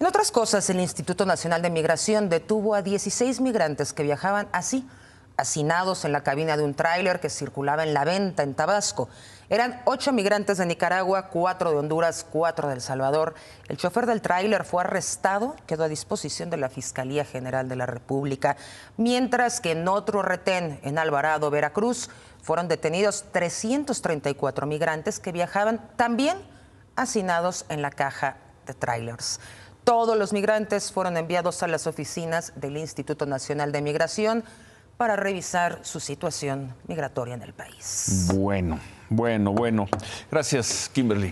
En otras cosas, el Instituto Nacional de Migración detuvo a 16 migrantes que viajaban así, hacinados en la cabina de un tráiler que circulaba en la venta en Tabasco. Eran ocho migrantes de Nicaragua, cuatro de Honduras, cuatro de El Salvador. El chofer del tráiler fue arrestado, quedó a disposición de la Fiscalía General de la República, mientras que en otro retén, en Alvarado, Veracruz, fueron detenidos 334 migrantes que viajaban también hacinados en la caja de trailers. Todos los migrantes fueron enviados a las oficinas del Instituto Nacional de Migración para revisar su situación migratoria en el país. Bueno, bueno, bueno. Gracias, Kimberly.